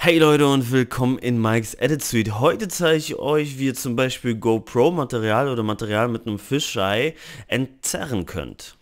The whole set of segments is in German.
Hey Leute und willkommen in Mike's Edit Suite. Heute zeige ich euch, wie ihr zum Beispiel GoPro Material oder Material mit einem Fisheye entzerren könnt.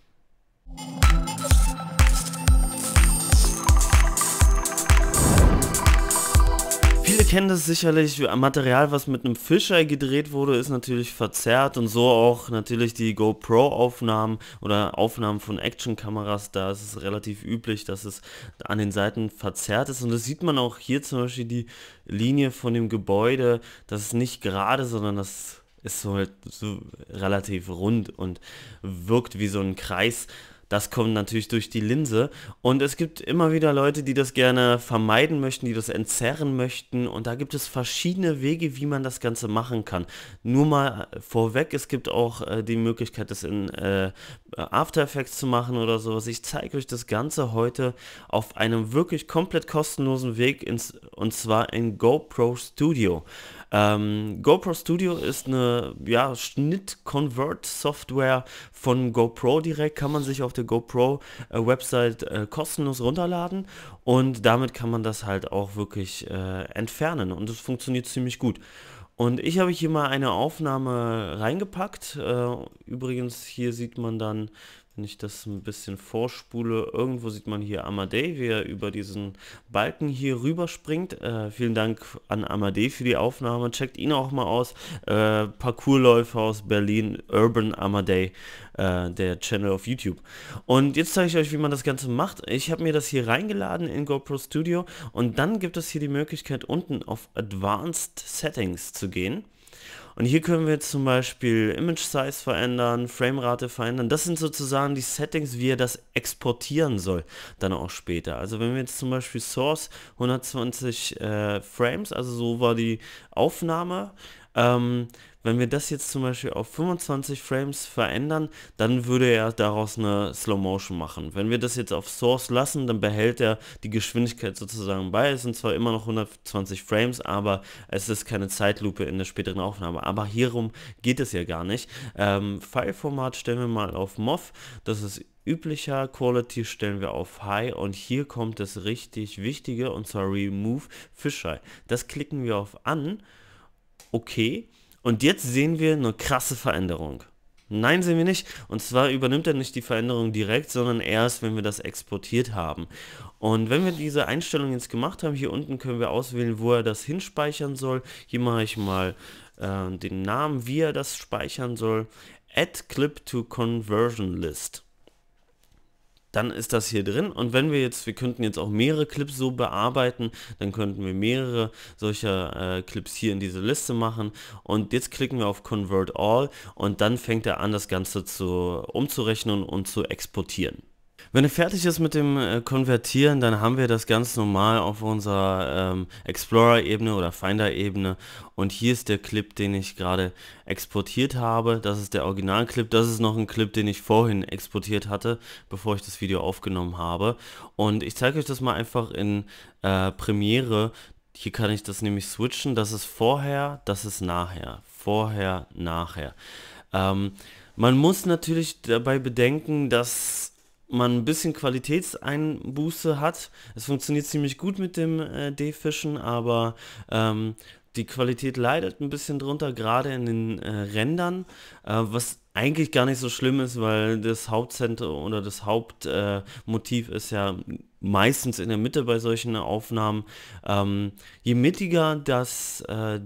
kennen das sicherlich. Material, was mit einem Fischei gedreht wurde, ist natürlich verzerrt und so auch natürlich die GoPro-Aufnahmen oder Aufnahmen von Action-Kameras. Da ist es relativ üblich, dass es an den Seiten verzerrt ist. Und das sieht man auch hier zum Beispiel die Linie von dem Gebäude. Das ist nicht gerade, sondern das ist so, halt so relativ rund und wirkt wie so ein Kreis. Das kommt natürlich durch die Linse. Und es gibt immer wieder Leute, die das gerne vermeiden möchten, die das entzerren möchten. Und da gibt es verschiedene Wege, wie man das Ganze machen kann. Nur mal äh, vorweg, es gibt auch äh, die Möglichkeit, das in äh, After Effects zu machen oder sowas. Ich zeige euch das Ganze heute auf einem wirklich komplett kostenlosen Weg, ins, und zwar in GoPro Studio. Ähm, GoPro Studio ist eine ja, Schnitt-Convert-Software von GoPro direkt, kann man sich auf der GoPro-Website äh, äh, kostenlos runterladen und damit kann man das halt auch wirklich äh, entfernen und es funktioniert ziemlich gut. Und ich habe hier mal eine Aufnahme reingepackt. Äh, übrigens, hier sieht man dann, wenn ich das ein bisschen vorspule, irgendwo sieht man hier Amadei, wie er über diesen Balken hier rüberspringt. Äh, vielen Dank an Amadei für die Aufnahme. Checkt ihn auch mal aus. Äh, Parkourläufer aus Berlin, Urban Amadei, äh, der Channel auf YouTube. Und jetzt zeige ich euch, wie man das Ganze macht. Ich habe mir das hier reingeladen in GoPro Studio und dann gibt es hier die Möglichkeit, unten auf Advanced Settings zu gehen. Und hier können wir jetzt zum Beispiel Image Size verändern, Framerate verändern. Das sind sozusagen die Settings, wie er das exportieren soll, dann auch später. Also wenn wir jetzt zum Beispiel Source 120 äh, Frames, also so war die Aufnahme, ähm, wenn wir das jetzt zum Beispiel auf 25 Frames verändern, dann würde er daraus eine Slow Motion machen. Wenn wir das jetzt auf Source lassen, dann behält er die Geschwindigkeit sozusagen bei. Es sind zwar immer noch 120 Frames, aber es ist keine Zeitlupe in der späteren Aufnahme. Aber hierum geht es ja gar nicht. Ähm, File-Format stellen wir mal auf MOV. Das ist üblicher Quality stellen wir auf High und hier kommt das richtig Wichtige und zwar Remove Fisheye. Das klicken wir auf an, okay und jetzt sehen wir eine krasse Veränderung. Nein, sehen wir nicht. Und zwar übernimmt er nicht die Veränderung direkt, sondern erst, wenn wir das exportiert haben. Und wenn wir diese Einstellung jetzt gemacht haben, hier unten können wir auswählen, wo er das hinspeichern soll. Hier mache ich mal äh, den Namen, wie er das speichern soll. Add Clip to Conversion List dann ist das hier drin. Und wenn wir jetzt, wir könnten jetzt auch mehrere Clips so bearbeiten, dann könnten wir mehrere solcher äh, Clips hier in diese Liste machen. Und jetzt klicken wir auf Convert All und dann fängt er an, das Ganze zu umzurechnen und zu exportieren. Wenn er fertig ist mit dem äh, Konvertieren, dann haben wir das ganz normal auf unserer ähm, Explorer-Ebene oder Finder-Ebene. Und hier ist der Clip, den ich gerade exportiert habe. Das ist der Original-Clip. Das ist noch ein Clip, den ich vorhin exportiert hatte, bevor ich das Video aufgenommen habe. Und ich zeige euch das mal einfach in äh, Premiere. Hier kann ich das nämlich switchen. Das ist vorher, das ist nachher. Vorher, nachher. Ähm, man muss natürlich dabei bedenken, dass man ein bisschen Qualitätseinbuße hat. Es funktioniert ziemlich gut mit dem äh, D-Fischen, aber ähm, die Qualität leidet ein bisschen drunter, gerade in den äh, Rändern, äh, was eigentlich gar nicht so schlimm ist, weil das Hauptzentrum oder das Hauptmotiv äh, ist ja meistens in der Mitte bei solchen Aufnahmen. Ähm, je mittiger das äh,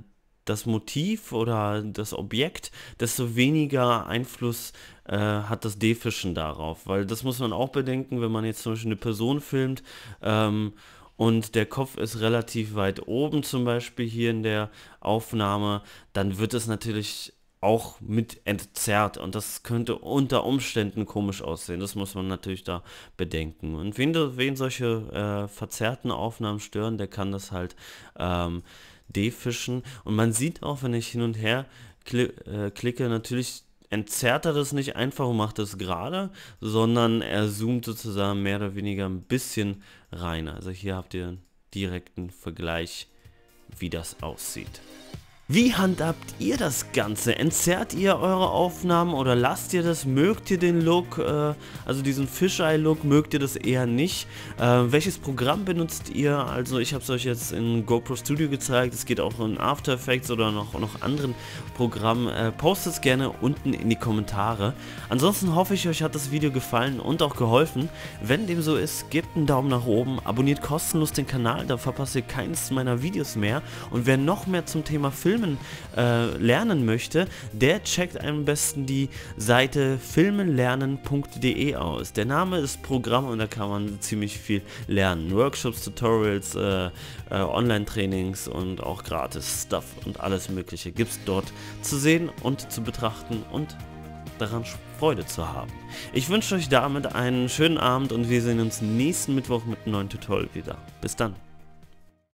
das Motiv oder das Objekt, desto weniger Einfluss äh, hat das Defischen darauf. Weil das muss man auch bedenken, wenn man jetzt zum Beispiel eine Person filmt ähm, und der Kopf ist relativ weit oben, zum Beispiel hier in der Aufnahme, dann wird es natürlich auch mit entzerrt und das könnte unter Umständen komisch aussehen. Das muss man natürlich da bedenken. Und wen, wen solche äh, verzerrten Aufnahmen stören, der kann das halt ähm, defischen. Und man sieht auch, wenn ich hin und her kli äh, klicke, natürlich entzerrt er das nicht einfach und macht es gerade, sondern er zoomt sozusagen mehr oder weniger ein bisschen rein. Also hier habt ihr einen direkten Vergleich, wie das aussieht. Wie handhabt ihr das Ganze? Entzerrt ihr eure Aufnahmen oder lasst ihr das? Mögt ihr den Look, äh, also diesen Fisheye-Look, mögt ihr das eher nicht? Äh, welches Programm benutzt ihr? Also ich habe es euch jetzt in GoPro Studio gezeigt, es geht auch in After Effects oder noch, noch anderen Programmen. Äh, Postet es gerne unten in die Kommentare. Ansonsten hoffe ich, euch hat das Video gefallen und auch geholfen. Wenn dem so ist, gebt einen Daumen nach oben, abonniert kostenlos den Kanal, da verpasst ihr keines meiner Videos mehr. Und wer noch mehr zum Thema Film Filmen äh, lernen möchte, der checkt am besten die Seite filmelernen.de aus. Der Name ist Programm und da kann man ziemlich viel lernen. Workshops, Tutorials, äh, äh, Online-Trainings und auch gratis Stuff und alles mögliche gibt es dort zu sehen und zu betrachten und daran Freude zu haben. Ich wünsche euch damit einen schönen Abend und wir sehen uns nächsten Mittwoch mit einem neuen Tutorial wieder. Bis dann.